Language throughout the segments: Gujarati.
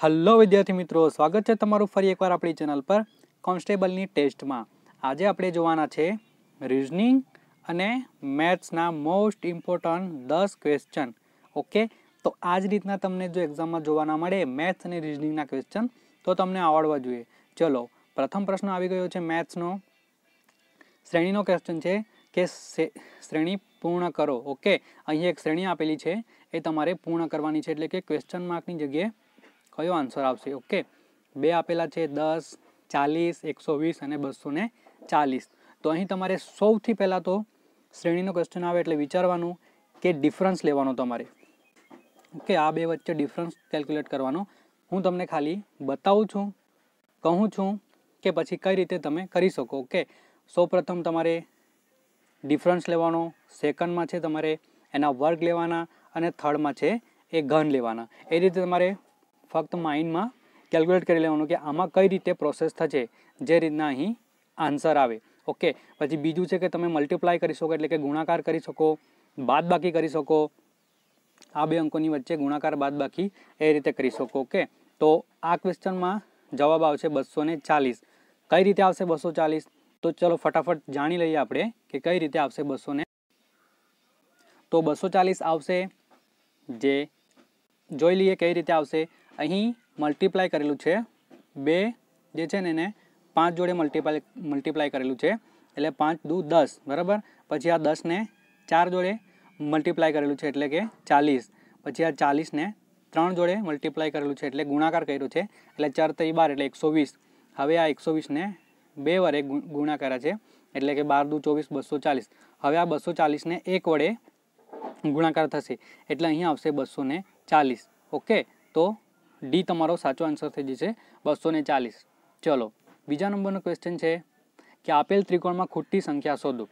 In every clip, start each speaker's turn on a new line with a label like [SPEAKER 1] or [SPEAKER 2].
[SPEAKER 1] હલો વિદ્યાર્થી મિત્રો સ્વાગત છે તમારું ફરી એકવાર આપણી ચેનલ પર કોન્સ્ટેબલની ટેસ્ટમાં આજે આપણે જોવાના છે રિઝનિંગ અને મેથ્સના મોસ્ટ ઇમ્પોર્ટન્ટ દસ ક્વેશ્ચન ઓકે તો આ જ રીતના તમને જો એક્ઝામમાં જોવાના મળે મેથ્સ અને રિઝનિંગના ક્વેશ્ચન તો તમને આવડવા જોઈએ ચલો પ્રથમ પ્રશ્ન આવી ગયો છે મેથ્સનો શ્રેણીનો ક્વેશ્ચન છે કે શ્રેણી પૂર્ણ કરો ઓકે અહીં એક શ્રેણી આપેલી છે એ તમારે પૂર્ણ કરવાની છે એટલે કે ક્વેશ્ચન માર્કની જગ્યાએ કયો આન્સર આવશે ઓકે બે આપેલા છે દસ ચાલીસ એકસો વીસ અને બસો ચાલીસ તો અહીં તમારે સૌથી પહેલાં તો શ્રેણીનો ક્વેશ્ચન આવે એટલે વિચારવાનું કે ડિફરન્સ લેવાનો તમારે ઓકે આ બે વચ્ચે ડિફરન્સ કેલ્ક્યુલેટ કરવાનો હું તમને ખાલી બતાવું છું કહું છું કે પછી કઈ રીતે તમે કરી શકો ઓકે સૌપ્રથમ તમારે ડિફરન્સ લેવાનો સેકન્ડમાં છે તમારે એના વર્ગ લેવાના અને થર્ડમાં છે એ ઘન લેવાના એ રીતે તમારે ફક્ત માઇન્ડમાં કેલ્ક્યુલેટ કરી લેવાનું કે આમાં કઈ રીતે પ્રોસેસ થશે જે રીતના અહીં આન્સર આવે ઓકે પછી બીજું છે કે તમે મલ્ટીપ્લાય કરી શકો એટલે કે ગુણાકાર કરી શકો બાદબાકી કરી શકો આ બે અંકોની વચ્ચે ગુણાકાર બાદબાકી એ રીતે કરી શકો ઓકે તો આ ક્વેશ્ચનમાં જવાબ આવશે બસો ચાલીસ કઈ રીતે આવશે બસો ચાલીસ તો ચલો ફટાફટ જાણી લઈએ આપણે કે કઈ રીતે આવશે બસો તો બસો ચાલીસ આવશે જે જોઈ લઈએ કઈ રીતે આવશે અહીં મલ્ટીપ્લાય કરેલું છે બે જે છે ને એને પાંચ જોડે મલ્ટીપ્લાય મલ્ટીપ્લાય કરેલું છે એટલે પાંચ દૂ દસ બરાબર પછી આ દસને ચાર જોડે મલ્ટીપ્લાય કરેલું છે એટલે કે ચાલીસ પછી આ ચાલીસને ત્રણ જોડે મલ્ટીપ્લાય કરેલું છે એટલે ગુણાકાર કર્યું છે એટલે ચાર તરી બાર એટલે એકસો વીસ હવે આ એકસો વીસને બે વડે ગુણાકાર છે એટલે કે બાર દૂ ચોવીસ બસો ચાલીસ હવે આ બસો ચાલીસને એક વડે ગુણાકાર થશે એટલે અહીં આવશે બસો ચાલીસ ઓકે તો ડી તમારો સાચો આન્સર થઈ જશે બસો ને ચાલીસ ચલો બીજા નંબરનો ક્વેશ્ચન છે કે આપેલ ત્રિકોણમાં ખૂટતી સંખ્યા શોધો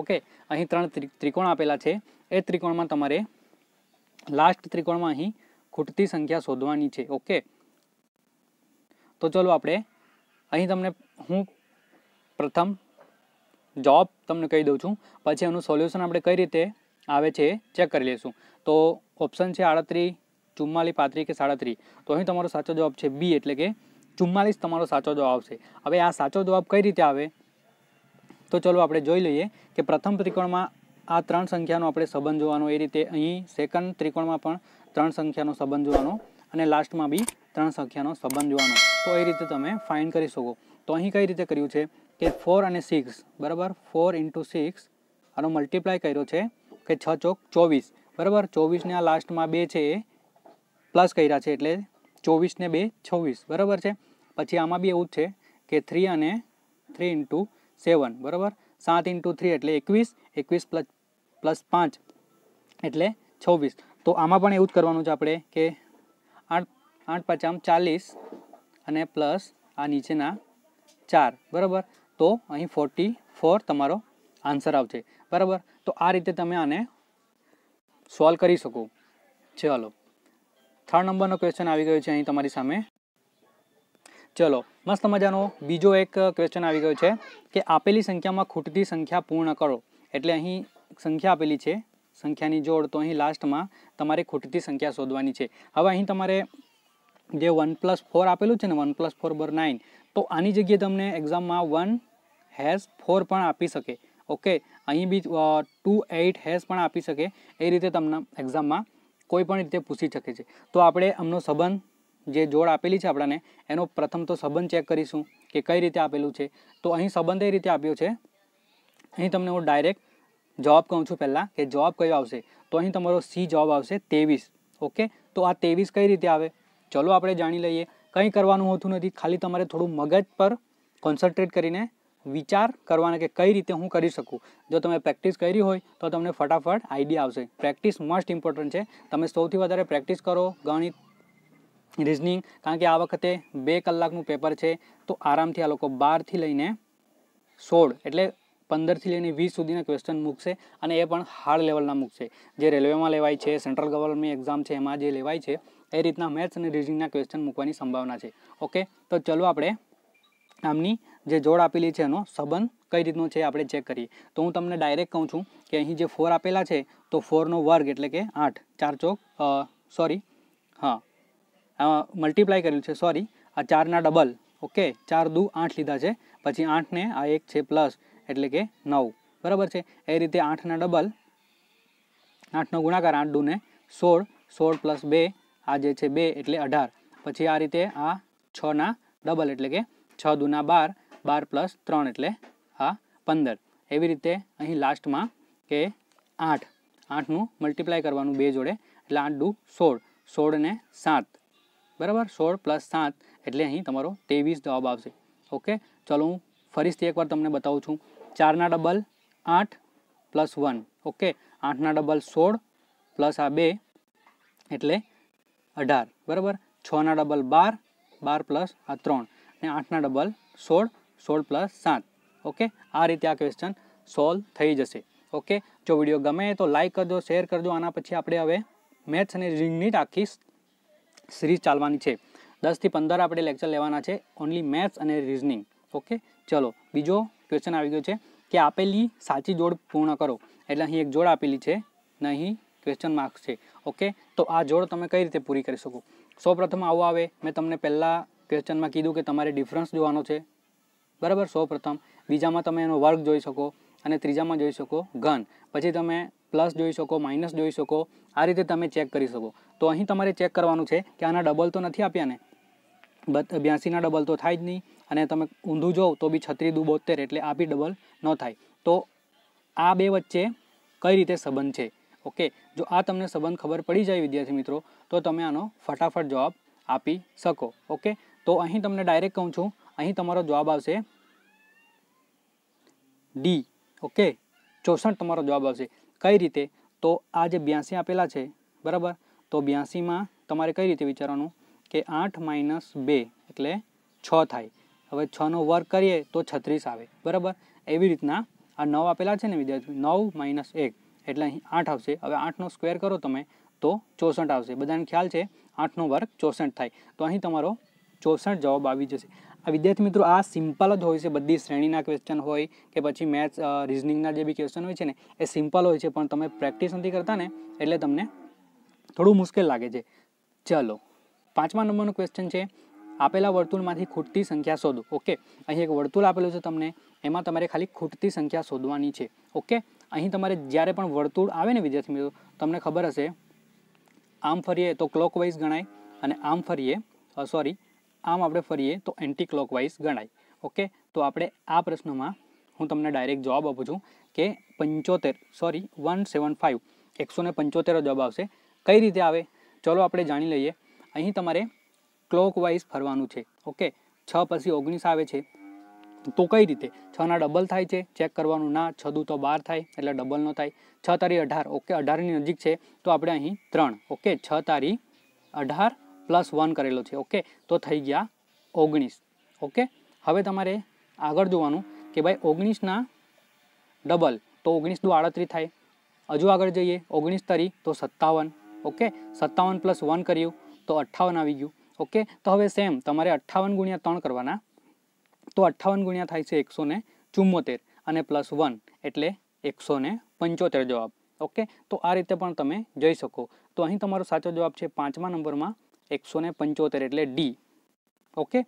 [SPEAKER 1] ઓકે અહીં ત્રણ ત્રિકોણ આપેલા છે એ ત્રિકોણમાં તમારે લાસ્ટ ત્રિકોણમાં અહીં ખૂટતી સંખ્યા શોધવાની છે ઓકે તો ચલો આપણે અહીં તમને હું પ્રથમ જોબ તમને કહી દઉં છું પછી એનું સોલ્યુશન આપણે કઈ રીતે આવે છે ચેક કરી લઈશું તો ઓપ્શન છે આડત્રીસ ચુમ્માલીસ પાત્રી કે સાડત્રીસ તો અહીં તમારો સાચો જવાબ છે બી એટલે કે ચુમ્માલીસ તમારો સાચો જવાબ આવશે હવે આ સાચો જવાબ કઈ રીતે આવે તો ચલો આપણે જોઈ લઈએ કે પ્રથમ ત્રિકોણમાં આ ત્રણ સંખ્યાનો આપણે સંબંધ જોવાનો એ રીતે અહીં સેકન્ડ ત્રિકોણમાં પણ ત્રણ સંખ્યાનો સંબંધ જોવાનો અને લાસ્ટમાં બી ત્રણ સંખ્યાનો સંબંધ જોવાનો તો એ રીતે તમે ફાઇન કરી શકો તો અહીં કઈ રીતે કર્યું છે કે ફોર અને સિક્સ બરાબર ફોર ઇન્ટુ સિક્સ આનો મલ્ટીપ્લાય કર્યો છે કે છ ચોક ચોવીસ બરાબર ચોવીસને આ લાસ્ટમાં બે છે એ પ્લસ કર્યા છે એટલે ચોવીસને બે છવ્વીસ બરાબર છે પછી આમાં બી એવું જ છે કે થ્રી અને થ્રી ઇન્ટુ સેવન બરાબર સાત ઇન્ટુ થ્રી એટલે એકવીસ એકવીસ પ્લસ પ્લસ પાંચ એટલે છવ્વીસ તો આમાં પણ એવું જ કરવાનું છે આપણે કે આઠ આઠ પચામ ચાલીસ અને પ્લસ આ નીચેના ચાર બરાબર તો અહીં ફોર્ટી ફોર તમારો આન્સર આવશે બરાબર તો આ રીતે તમે આને સોલ્વ કરી શકો ચાલો થર્ડ નંબરનો ક્વેશ્ચન આવી ગયો છે અહીં તમારી સામે ચલો મસ્ત મજાનો બીજો એક ક્વેશ્ચન આવી ગયો છે કે આપેલી સંખ્યામાં ખૂટતી સંખ્યા પૂર્ણ કરો એટલે અહીં સંખ્યા આપેલી છે સંખ્યાની જોડ તો અહીં લાસ્ટમાં તમારે ખૂટતી સંખ્યા શોધવાની છે હવે અહીં તમારે જે વન પ્લસ ફોર આપેલું છે ને વન પ્લસ ફોર બર નાઇન તો આની જગ્યાએ તમને એક્ઝામમાં વન હેઝ ફોર પણ આપી શકે ઓકે અહીં બી ટુ એઇટ હેઝ પણ આપી શકે એ રીતે તમને એક્ઝામમાં કોઈ પણ રીતે પૂછી શકે છે તો આપણે એમનો સંબંધ જે જોડ આપેલી છે આપણાને એનો પ્રથમ તો સંબંધ ચેક કરીશું કે કઈ રીતે આપેલું છે તો અહીં સંબંધ એ રીતે આપ્યો છે અહીં તમને હું ડાયરેક્ટ જવાબ કહું છું પહેલાં કે જવાબ કયો આવશે તો અહીં તમારો સી જવાબ આવશે ત્રેવીસ ઓકે તો આ ત્રેવીસ કઈ રીતે આવે ચલો આપણે જાણી લઈએ કંઈ કરવાનું હોતું નથી ખાલી તમારે થોડું મગજ પર કોન્સન્ટ્રેટ કરીને વિચાર કરવાના કે કઈ રીતે હું કરી શકું જો તમે પ્રેક્ટિસ કરી હોય તો તમને ફટાફટ આઈડિયા આવશે પ્રેક્ટિસ મસ્ટ ઇમ્પોર્ટન્ટ છે તમે સૌથી વધારે પ્રેક્ટિસ કરો ગણિત રિઝનિંગ કારણ કે આ વખતે બે કલાકનું પેપર છે તો આરામથી આ લોકો બારથી લઈને સોળ એટલે પંદરથી લઈને વીસ સુધીના ક્વેશ્ચન મૂકશે અને એ પણ હાર્ડ લેવલના મૂકશે જે રેલવેમાં લેવાય છે સેન્ટ્રલ ગવર્મેન્ટની એક્ઝામ છે એમાં જે લેવાય છે એ રીતના મેથ્સ અને રિઝનિંગના ક્વેશ્ચન મૂકવાની સંભાવના છે ઓકે તો ચલો આપણે નામની જે જોડ આપેલી છે એનો સંબંધ કઈ રીતનો છે આપણે ચેક કરીએ તો હું તમને ડાયરેક્ટ કહું છું કે અહીં જે ફોર આપેલા છે તો ફોરનો વર્ગ એટલે કે આઠ ચાર ચોક સોરી હા મલ્ટીપ્લાય કરેલું છે સોરી આ ચારના ડબલ ઓકે ચાર દુ આઠ લીધા છે પછી આઠને આ એક છે પ્લસ એટલે કે નવ બરાબર છે એ રીતે આઠના ડબલ આઠનો ગુણાકાર આઠ દુને સોળ સોળ પ્લસ બે આ જે છે બે એટલે અઢાર પછી આ રીતે આ છના ડબલ એટલે કે છ દુના બાર બાર પ્લસ ત્રણ એટલે આ પંદર એવી રીતે અહીં લાસ્ટમાં કે આઠ આઠનું મલ્ટીપ્લાય કરવાનું બે જોડે એટલે આઠ દુ સોળ સોળ ને સાત બરાબર સોળ પ્લસ સાત એટલે અહીં તમારો ત્રેવીસ જવાબ આવશે ઓકે ચલો હું ફરીથી એકવાર તમને બતાવું છું ચારના ડબલ આઠ પ્લસ વન ઓકે આઠના ડબલ સોળ પ્લસ આ બે એટલે અઢાર બરાબર છના ડબલ બાર બાર પ્લસ આ ત્રણ ને આઠના ડબલ સોળ સોળ પ્લસ સાત ઓકે આ રીતે આ ક્વેશ્ચન સોલ્વ થઈ જશે ઓકે જો વિડીયો ગમે તો લાઇક કરજો શેર કરજો આના પછી આપણે હવે મેથ્સ અને રીડિંગની આખી સિરીઝ ચાલવાની છે દસથી પંદર આપણે લેક્ચર લેવાના છે ઓનલી મેથ્સ અને રીઝનિંગ ઓકે ચલો બીજો ક્વેશ્ચન આવી ગયો છે કે આપેલી સાચી જોડ પૂર્ણ કરો એટલે અહીં એક જોડ આપેલી છે ને અહીં ક્વેશ્ચન માર્ક્સ છે ઓકે તો આ જોડ તમે કઈ રીતે પૂરી કરી શકો સૌપ્રથમ આવું આવે મેં તમને પહેલાં ક્વેશ્ચનમાં કીધું કે તમારે ડિફરન્સ જોવાનો છે બરાબર સૌ પ્રથમ બીજામાં તમે એનો વર્ગ જોઈ શકો અને ત્રીજામાં જોઈ શકો ઘન પછી તમે પ્લસ જોઈ શકો માઇનસ જોઈ શકો આ રીતે તમે ચેક કરી શકો તો અહીં તમારે ચેક કરવાનું છે કે આના ડબલ તો નથી આપ્યા ને બ્યાસીના ડબલ તો થાય જ નહીં અને તમે ઊંધું જોવ તો બી છત્રી દુ બોતેર એટલે આ બી ડબલ ન થાય તો આ બે વચ્ચે કઈ રીતે સંબંધ છે ઓકે જો આ તમને સંબંધ ખબર પડી જાય વિદ્યાર્થી મિત્રો તો તમે આનો ફટાફટ જવાબ આપી શકો ઓકે તો અહીં તમને ડાયરેક્ટ કહું છું અહીં તમારો જવાબ આવશે ડી ઓકે ચોસઠ તમારો જવાબ આવશે કઈ રીતે તો આ જે બ્યાસી આપેલા છે બરાબર તો બ્યાસીમાં તમારે કઈ રીતે વિચારવાનું કે આઠ માઇનસ બે એટલે છ થાય હવે છનો વર્ક કરીએ તો છત્રીસ આવે બરાબર એવી રીતના આ નવ આપેલા છે ને વિદ્યાર્થી નવ માઇનસ એક એટલે અહીં આઠ આવશે હવે આઠનો સ્ક્વેર કરો તમે તો ચોસઠ આવશે બધાને ખ્યાલ છે આઠનો વર્ક ચોસઠ થાય તો અહીં તમારો ચોસઠ જવાબ આવી જશે આ વિદ્યાર્થી મિત્રો આ સિમ્પલ જ હોય છે બધી શ્રેણીના ક્વેશ્ચન હોય કે પછી મેથ્સ રિઝનિંગના જે બી ક્વેશ્ચન હોય છે ને એ સિમ્પલ હોય છે પણ તમે પ્રેક્ટિસ નથી કરતા ને એટલે તમને થોડું મુશ્કેલ લાગે છે ચલો પાંચમા નંબરનું ક્વેશ્ચન છે આપેલા વર્તુળમાંથી ખૂટતી સંખ્યા શોધો ઓકે અહીં એક વર્તુળ આપેલું છે તમને એમાં તમારે ખાલી ખૂટતી સંખ્યા શોધવાની છે ઓકે અહીં તમારે જ્યારે પણ વર્તુળ આવે ને વિદ્યાર્થી મિત્રો તમને ખબર હશે આમ ફરીએ તો ક્લોકવાઇઝ ગણાય અને આમ ફરીએ સોરી આમ આપણે ફરીએ તો એન્ટી ક્લોકવાઇઝ ગણાય ઓકે તો આપણે આ પ્રશ્નમાં હું તમને ડાયરેક્ટ જવાબ આપું છું કે પંચોતેર સોરી વન સેવન ફાઇવ એકસો પંચોતેર જવાબ આવશે કઈ રીતે આવે ચલો આપણે જાણી લઈએ અહીં તમારે ક્લોકવાઇઝ ફરવાનું છે ઓકે છ પછી ઓગણીસ આવે છે તો કઈ રીતે છના ડબલ થાય છે ચેક કરવાનું ના છ દુ તો બાર થાય એટલે ડબલ ન થાય છ તારી અઢાર ઓકે અઢારની નજીક છે તો આપણે અહીં ત્રણ ઓકે છ તારી અઢાર પ્લસ વન કરેલો છે ઓકે તો થઈ ગયા ઓગણીસ ઓકે હવે તમારે આગળ જોવાનું કે ભાઈ ઓગણીસના ડબલ તો ઓગણીસ દુ આડત્રીસ થાય હજુ આગળ જઈએ ઓગણીસ તરી તો સત્તાવન ઓકે સત્તાવન પ્લસ વન કર્યું તો અઠ્ઠાવન આવી ગયું ઓકે તો હવે સેમ તમારે અઠ્ઠાવન ગુણ્યા ત્રણ કરવાના તો અઠ્ઠાવન ગુણ્યા થાય છે એકસો ને ચુમ્મોતેર અને પ્લસ વન એટલે એકસો ને પંચોતેર જવાબ ઓકે તો આ રીતે પણ તમે જઈ શકો તો અહીં તમારો સાચો જવાબ છે પાંચમા નંબરમાં એકસો પંચોતેર એટલે ડી ઓકે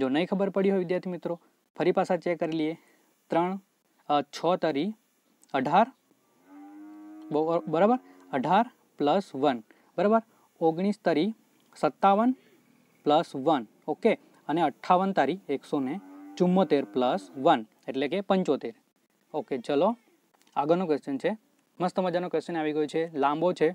[SPEAKER 1] જો નહીં ખબર પડી હોય વિદ્યાર્થી મિત્રો ફરી પાછા ચેક કરી લઈએ ત્રણ છ તરી અઢાર બરાબર અઢાર પ્લસ વન બરાબર ઓગણીસ તરી સત્તાવન પ્લસ વન ઓકે અને અઠ્ઠાવન તારી એકસો ને ચુમ્મોતેર પ્લસ વન એટલે કે પંચોતેર ઓકે ચલો આગળનો ક્વેશ્ચન છે મસ્ત મજાનો ક્વેશ્ચન આવી ગયો છે લાંબો છે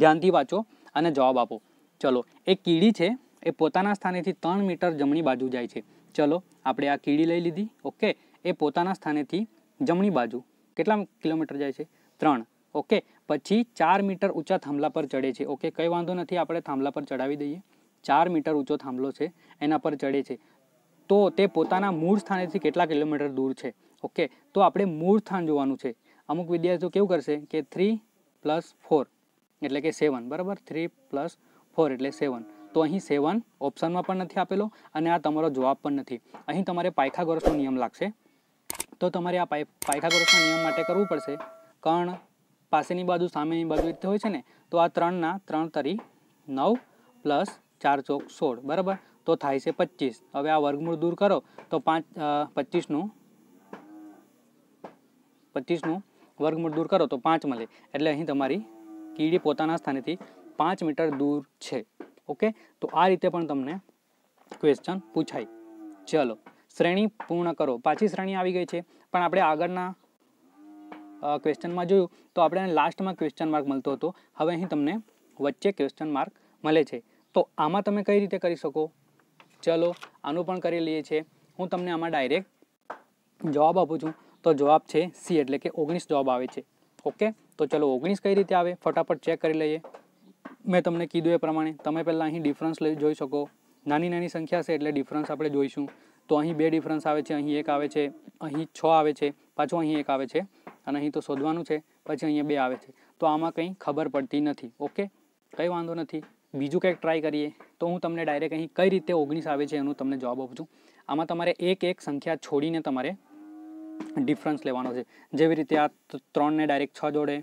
[SPEAKER 1] ધ્યાનથી વાંચો અને જવાબ આપો ચલો એ કીડી છે એ પોતાના સ્થાનેથી ત્રણ મીટર જમણી બાજુ જાય છે ચલો આપણે આ કીડી લઈ લીધી ઓકે એ પોતાના સ્થાનેથી જમણી બાજુ કેટલા કિલોમીટર જાય છે ત્રણ ઓકે પછી ચાર મીટર ઊંચા થાંભલા પર ચડે છે ઓકે કંઈ વાંધો નથી આપણે થાંભલા પર ચડાવી દઈએ ચાર મીટર ઊંચો થાંભલો છે એના પર ચડે છે તો તે પોતાના મૂળ સ્થાનેથી કેટલા કિલોમીટર દૂર છે ઓકે તો આપણે મૂળ સ્થાન જોવાનું છે અમુક વિદ્યાર્થીઓ કેવું કરશે કે થ્રી પ્લસ ફોર એટલે કે સેવન બરાબર થ્રી પ્લસ ફોર એટલે સેવન તો અહીં સેવન ઓપ્શનમાં પણ નથી આપેલો અને આ તમારો જવાબ પણ નથી અહીં તમારે પાયખાગોરસનો નિયમ લાગશે તો તમારે આ પાય પાયખાગોરસના નિયમ માટે કરવું પડશે કર્ણ પાસેની બાજુ સામેની બાજુ રીતે હોય છે ને તો આ ત્રણના ત્રણ તરી નવ પ્લસ ચાર ચોક સોળ બરાબર તો થાય છે પચીસ હવે આ વર્ગમૂળ દૂર કરો તો પાંચ પચીસનું પચીસનું વર્ગમૂળ દૂર કરો તો પાંચ મળે એટલે અહીં તમારી કીડી પોતાના સ્થાનેથી પાંચ મીટર દૂર છે ઓકે તો આ રીતે પણ તમને ક્વેશ્ચન પૂછાય ચલો શ્રેણી પૂર્ણ કરો પાછી શ્રેણી આવી ગઈ છે પણ આપણે આગળના ક્વેશ્ચનમાં જોયું તો આપણે લાસ્ટમાં ક્વેશ્ચન માર્ક મળતો હતો હવે અહીં તમને વચ્ચે ક્વેશ્ચન માર્ક મળે છે તો આમાં તમે કઈ રીતે કરી શકો ચલો આનું પણ કરી લઈએ છીએ હું તમને આમાં ડાયરેક્ટ જવાબ આપું છું તો જવાબ છે સી એટલે કે ઓગણીસ જવાબ આવે છે ઓકે તો ચલો ઓગણીસ કઈ રીતે આવે ફટાફટ ચેક કરી લઈએ મેં તમને કીધું એ પ્રમાણે તમે પહેલાં અહીં ડિફરન્સ લઈ જોઈ શકો નાની નાની સંખ્યા છે એટલે ડિફરન્સ આપણે જોઈશું તો અહીં બે ડિફરન્સ આવે છે અહીં એક આવે છે અહીં છ આવે છે પાછો અહીં એક આવે છે અને અહીં તો શોધવાનું છે પછી અહીંયા બે આવે છે તો આમાં કંઈ ખબર પડતી નથી ઓકે કંઈ વાંધો નથી બીજું કંઈક ટ્રાય કરીએ તો હું તમને ડાયરેક્ટ અહીં કઈ રીતે ઓગણીસ આવે છે એનું તમને જવાબ આપું છું આમાં તમારે એક એક સંખ્યા છોડીને તમારે ડિફરન્સ લેવાનો છે જેવી રીતે આ ત્રણને ડાયરેક્ટ છ જોડે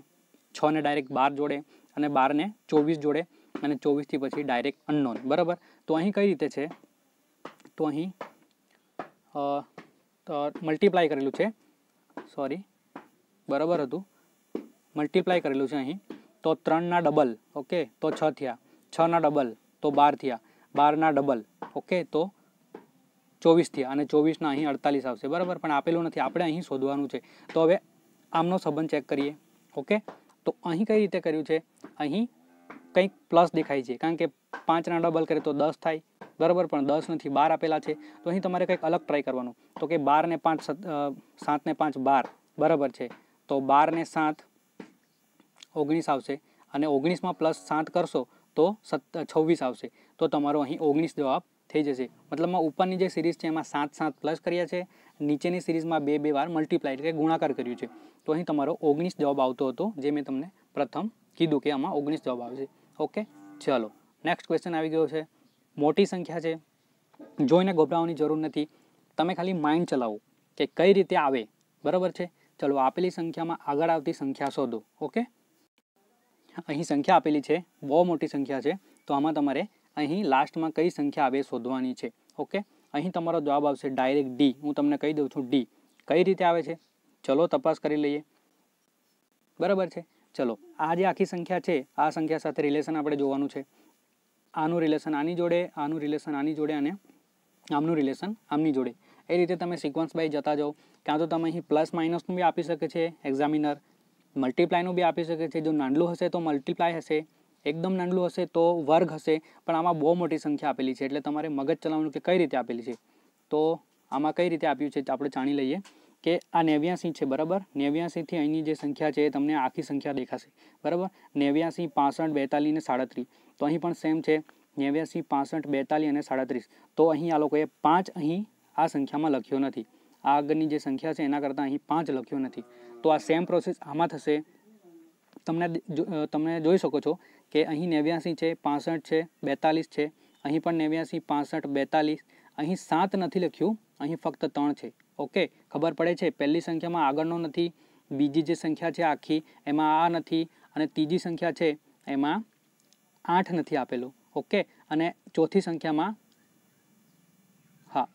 [SPEAKER 1] છને ડાયરેક્ટ બાર જોડે અને બારને ચોવીસ જોડે અને ચોવીસથી પછી ડાયરેક્ટ અનનોન બરાબર તો અહીં કઈ રીતે છે તો અહીં મલ્ટીપ્લાય કરેલું છે સોરી બરાબર હતું મલ્ટીપ્લાય કરેલું છે અહીં તો ત્રણના ડબલ ઓકે તો છ થયા છના ડબલ તો બાર થયા બારના ડબલ ઓકે તો ચોવીસ થયા અને ચોવીસના અહીં અડતાલીસ આવશે બરાબર પણ આપેલું નથી આપણે અહીં શોધવાનું છે તો હવે આમનો સંબંધ ચેક કરીએ ઓકે તો અહીં કઈ રીતે કર્યું છે અહીં કંઈક પ્લસ દેખાય છે કારણ કે પાંચના ડબલ કરે તો દસ થાય બરાબર પણ દસ નથી બાર આપેલા છે તો અહીં તમારે કંઈક અલગ ટ્રાય કરવાનું તો કે બારને પાંચ સાતને પાંચ બાર બરાબર છે તો બારને સાત ઓગણીસ આવશે અને ઓગણીસમાં પ્લસ સાત કરશો તો સત છવ્વીસ આવશે તો તમારો અહીં ઓગણીસ જવાબ થઈ જશે મતલબમાં ઉપરની જે સિરીઝ છે એમાં સાત સાત પ્લસ કર્યા છે નીચેની સિરીઝમાં બે બે વાર મલ્ટીપ્લાય એટલે ગુણાકાર કર્યું છે તો અહીં તમારો ઓગણીસ જવાબ આવતો હતો જે મેં તમને પ્રથમ કીધું કે આમાં ઓગણીસ જવાબ આવશે ઓકે ચલો નેક્સ્ટ ક્વેશ્ચન આવી ગયો છે મોટી સંખ્યા છે જોઈને ગભરાવાની જરૂર નથી તમે ખાલી માઇન્ડ ચલાવો કે કઈ રીતે આવે બરાબર છે ચલો આપેલી સંખ્યામાં આગળ આવતી સંખ્યા શોધો ઓકે અહીં સંખ્યા આપેલી છે બહુ મોટી સંખ્યા છે તો આમાં તમારે અહીં લાસ્ટમાં કઈ સંખ્યા આવે શોધવાની છે ઓકે અહીં તમારો જવાબ આવશે ડાયરેક્ટ ડી હું તમને કહી દઉં છું ડી કઈ રીતે આવે છે ચલો તપાસ કરી લઈએ બરાબર છે ચલો આ જે આખી સંખ્યા છે આ સંખ્યા સાથે રિલેશન આપણે જોવાનું છે આનું રિલેશન આની જોડે આનું રિલેશન આની જોડે અને આમનું રિલેશન આમની જોડે એ રીતે તમે સિક્વન્સ બાય જતા જાઓ ક્યાં તો તમે અહીં પ્લસ માઇનસનું બી આપી શકે છે એક્ઝામિનર મલ્ટીપ્લાયનું બી આપી શકે છે જો નાંડલું હશે તો મલ્ટીપ્લાય હશે એકદમ નાંડલું હશે તો વર્ગ હશે પણ આમાં બહુ મોટી સંખ્યા આપેલી છે એટલે તમારે મગજ ચલાવવાનું કે કઈ રીતે આપેલી છે તો આમાં કઈ રીતે આપ્યું છે આપણે જાણી લઈએ કે આ નેવ્યાસી છે બરાબર નેવ્યાસીથી અહીંની જે સંખ્યા છે એ તમને આખી સંખ્યા દેખાશે બરાબર નેવ્યાસી પાસઠ બેતાલીસ અને સાડત્રીસ તો અહીં પણ સેમ છે નેવ્યાસી પાસઠ બેતાલીસ અને સાડત્રીસ તો અહીં આ લોકોએ પાંચ અહીં આ સંખ્યામાં લખ્યો નથી આ આગળની જે સંખ્યા છે એના કરતાં અહીં પાંચ લખ્યો નથી તો આ સેમ પ્રોસેસ આમાં થશે તમને તમે જોઈ શકો છો કે અહીં નેવ્યાસી છે પાસઠ છે બેતાલીસ છે અહીં પણ નેવ્યાસી પાસઠ બેતાલીસ અહીં સાત નથી લખ્યું અહીં ફક્ત ત્રણ છે ઓકે ખબર પડે છે પહેલી સંખ્યામાં આગળનો નથી બીજી જે સંખ્યા છે આખી એમાં આ નથી અને ત્રીજી સંખ્યા છે એમાં આઠ નથી આપેલું ઓકે અને ચોથી સંખ્યામાં હા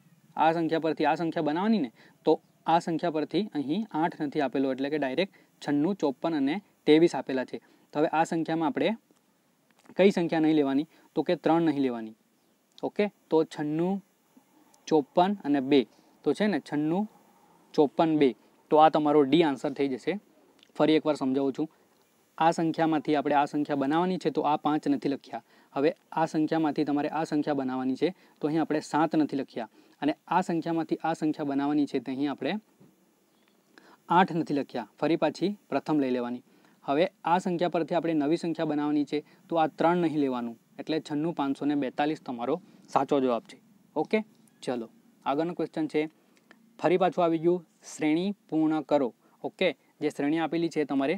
[SPEAKER 1] આ સંખ્યા પરથી આ સંખ્યા બનાવવાની ને તો આ સંખ્યા પરથી અહીં આઠ નથી આપેલું એટલે કે ડાયરેક્ટ છન્નું ચોપન અને ત્રેવીસ આપેલા છે તો હવે આ સંખ્યામાં આપણે કઈ સંખ્યા નહીં લેવાની તો કે ત્રણ નહીં લેવાની ઓકે તો છન્નું ચોપન અને બે તો છે ને છન્નું ચોપન બે તો આ તમારો ડી આન્સર થઈ જશે ફરી એકવાર સમજાવું છું આ સંખ્યામાંથી આપણે આ સંખ્યા બનાવવાની છે તો આ પાંચ નથી લખ્યા હવે આ સંખ્યામાંથી તમારે આ સંખ્યા બનાવવાની છે તો અહીં આપણે સાત નથી લખ્યા અને આ સંખ્યામાંથી આ સંખ્યા બનાવવાની છે તો અહીં આપણે આઠ નથી લખ્યા ફરી પાછી પ્રથમ લઈ લેવાની હવે આ સંખ્યા પરથી આપણે નવી સંખ્યા બનાવવાની છે તો આ ત્રણ નહીં લેવાનું એટલે છન્નું પાંચસો બેતાલીસ તમારો સાચો જવાબ છે ઓકે ચલો આગળનું ક્વેશ્ચન છે ફરી પાછું આવી ગયું શ્રેણી પૂર્ણ કરો ઓકે જે શ્રેણી આપેલી છે તમારે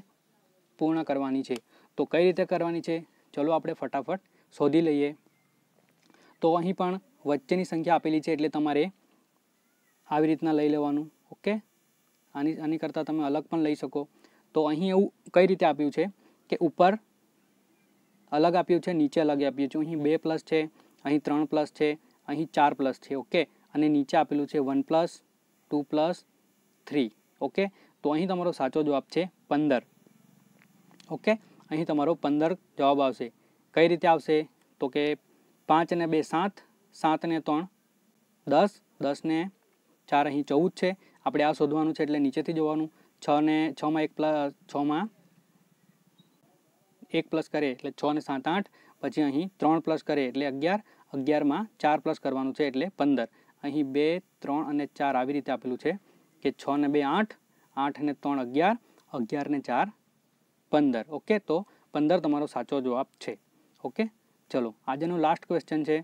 [SPEAKER 1] પૂર્ણ કરવાની છે તો કઈ રીતે કરવાની છે ચલો આપણે ફટાફટ શોધી લઈએ તો અહીં પણ વચ્ચેની સંખ્યા આપેલી છે એટલે તમારે આવી રીતના લઈ લેવાનું ઓકે આની આની કરતાં તમે અલગ પણ લઈ શકો તો અહીં એવું કઈ રીતે આપ્યું છે કે ઉપર અલગ આપ્યું છે નીચે અલગ આપ્યું છે અહીં બે પ્લસ છે અહીં ત્રણ પ્લસ છે અહીં ચાર પ્લસ છે ઓકે અને નીચે આપેલું છે one plus two plus three okay તો અહીં તમારો સાચો જવાબ છે પંદર ઓકે અહીં તમારો પંદર જવાબ આવશે કઈ રીતે આવશે તો કે પાંચ ને બે સાત સાત ને ત્રણ દસ દસ ને ચાર અહીં ચૌદ છે આપણે આ શોધવાનું છે એટલે નીચેથી જોવાનું છ ને છમાં એક પ્લસ છમાં એક પ્લસ કરે એટલે છ ને સાત આઠ પછી અહીં ત્રણ પ્લસ કરે એટલે અગિયાર અગિયારમાં ચાર પ્લસ કરવાનું છે એટલે પંદર અહીં બે ત્રણ અને ચાર આવી રીતે આપેલું છે કે છ ને બે આઠ આઠ ને ત્રણ અગિયાર અગિયાર ને ચાર પંદર ઓકે તો પંદર તમારો સાચો જવાબ છે ઓકે ચલો આજનો લાસ્ટ ક્વેશ્ચન છે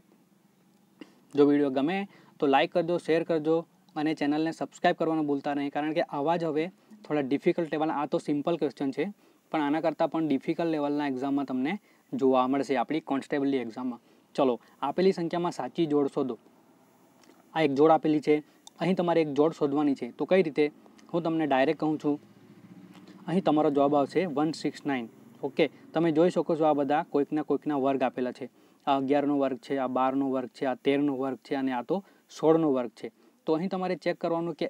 [SPEAKER 1] જો વિડીયો ગમે તો લાઇક કરજો શેર કરજો અને ચેનલને સબસ્ક્રાઈબ કરવાનું ભૂલતા નહીં કારણ કે આવા જ હવે થોડા ડિફિકલ્ટ લેવલ આ તો સિમ્પલ ક્વેશ્ચન છે પણ આના કરતાં પણ ડિફિકલ્ટ લેવલના એક્ઝામમાં તમને જોવા મળશે આપણી કોન્સ્ટેબલની એક્ઝામમાં ચલો આપેલી સંખ્યામાં સાચી જોડ શોધો આ એક જોડ આપેલી છે અહીં તમારે એક જોડ શોધવાની છે તો કઈ રીતે હું તમને ડાયરેક્ટ કહું છું અહીં તમારો જવાબ આવશે વન સિક્સ નાઇન ઓકે તમે જોઈ શકો છો આ બધા કોઈકના કોઈકના વર્ગ આપેલા છે આ અગિયારનો વર્ગ છે આ બારનો વર્ગ છે આ તેરનો વર્ગ છે અને આ તો સોળનો વર્ગ છે તો અહીં તમારે ચેક કરવાનું કે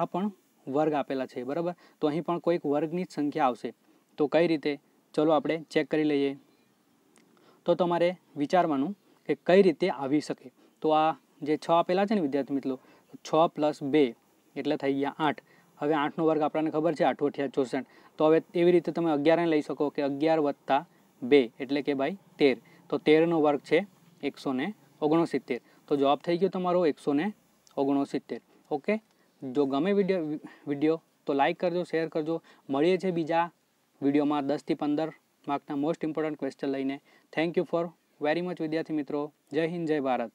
[SPEAKER 1] આ પણ વર્ગ આપેલા છે બરાબર તો અહીં પણ કોઈક વર્ગની જ સંખ્યા આવશે તો કઈ રીતે ચલો આપણે ચેક કરી લઈએ તો તમારે વિચારવાનું કે કઈ રીતે આવી શકે તો આ જે છ આપેલા છે ને વિદ્યાર્થી મિત્રો છ પ્લસ બે એટલે થઈ ગયા આઠ હવે આઠનો વર્ગ આપણને ખબર છે આઠ અઠ્યા ચોસઠ તો હવે એવી રીતે તમે અગિયારને લઈ શકો કે અગિયાર વત્તા બે એટલે કે ભાઈ તેર તો તેરનો વર્ગ છે એકસો ને ઓગણસિત્તેર તો જવાબ થઈ ગયો તમારો એકસો ને ઓગણસિત્તેર ઓકે જો ગમે વિડીયો વિડીયો તો લાઇક કરજો શેર કરજો મળીએ છીએ બીજા વિડીયોમાં દસથી પંદર માર્કના મોસ્ટ ઇમ્પોર્ટન્ટ ક્વેશ્ચન લઈને thank you for very much વિદ્યાર્થી મિત્રો જય હિન્દ જય ભારત